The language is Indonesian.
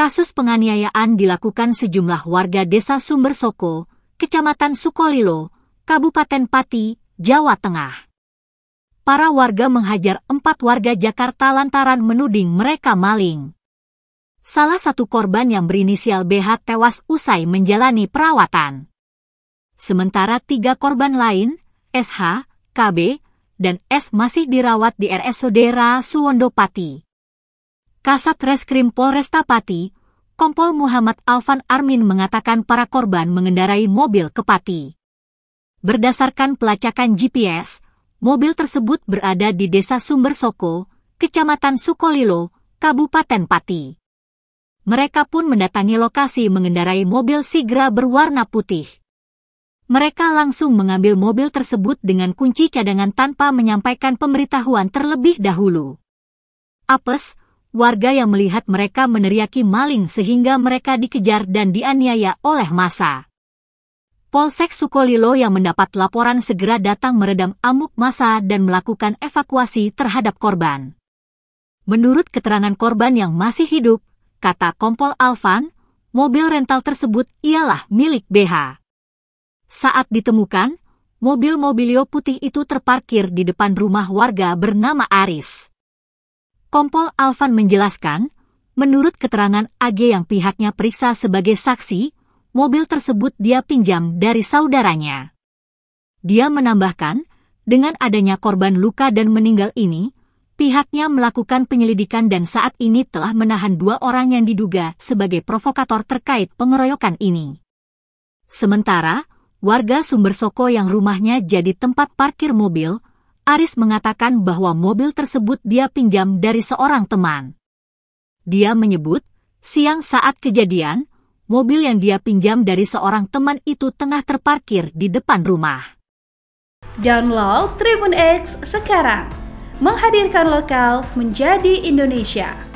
kasus penganiayaan dilakukan sejumlah warga desa Sumber Soko, Kecamatan Sukolilo, Kabupaten Pati, Jawa Tengah. Para warga menghajar empat warga Jakarta lantaran menuding mereka maling. Salah satu korban yang berinisial BH tewas usai menjalani perawatan. Sementara tiga korban lain, SH, KB, dan S masih dirawat di RS Suwondo, Pati. Kasat Reskrim Polresta Pati, Kompol Muhammad Alvan Armin mengatakan para korban mengendarai mobil ke Pati. Berdasarkan pelacakan GPS, mobil tersebut berada di Desa Sumber Soko, Kecamatan Sukolilo, Kabupaten Pati. Mereka pun mendatangi lokasi mengendarai mobil Sigra berwarna putih. Mereka langsung mengambil mobil tersebut dengan kunci cadangan tanpa menyampaikan pemberitahuan terlebih dahulu. Apes, warga yang melihat mereka meneriaki maling sehingga mereka dikejar dan dianiaya oleh massa. Polsek Sukolilo yang mendapat laporan segera datang meredam amuk massa dan melakukan evakuasi terhadap korban. Menurut keterangan korban yang masih hidup, kata Kompol Alvan, mobil rental tersebut ialah milik BH. Saat ditemukan, mobil mobilio putih itu terparkir di depan rumah warga bernama Aris. Kompol Alvan menjelaskan, menurut keterangan AG yang pihaknya periksa sebagai saksi, mobil tersebut dia pinjam dari saudaranya. Dia menambahkan, dengan adanya korban luka dan meninggal ini, pihaknya melakukan penyelidikan dan saat ini telah menahan dua orang yang diduga sebagai provokator terkait pengeroyokan ini. Sementara, warga Sumber Soko yang rumahnya jadi tempat parkir mobil, Aris mengatakan bahwa mobil tersebut dia pinjam dari seorang teman. Dia menyebut, siang saat kejadian, mobil yang dia pinjam dari seorang teman itu tengah terparkir di depan rumah. Download Tribun X sekarang, menghadirkan lokal menjadi Indonesia.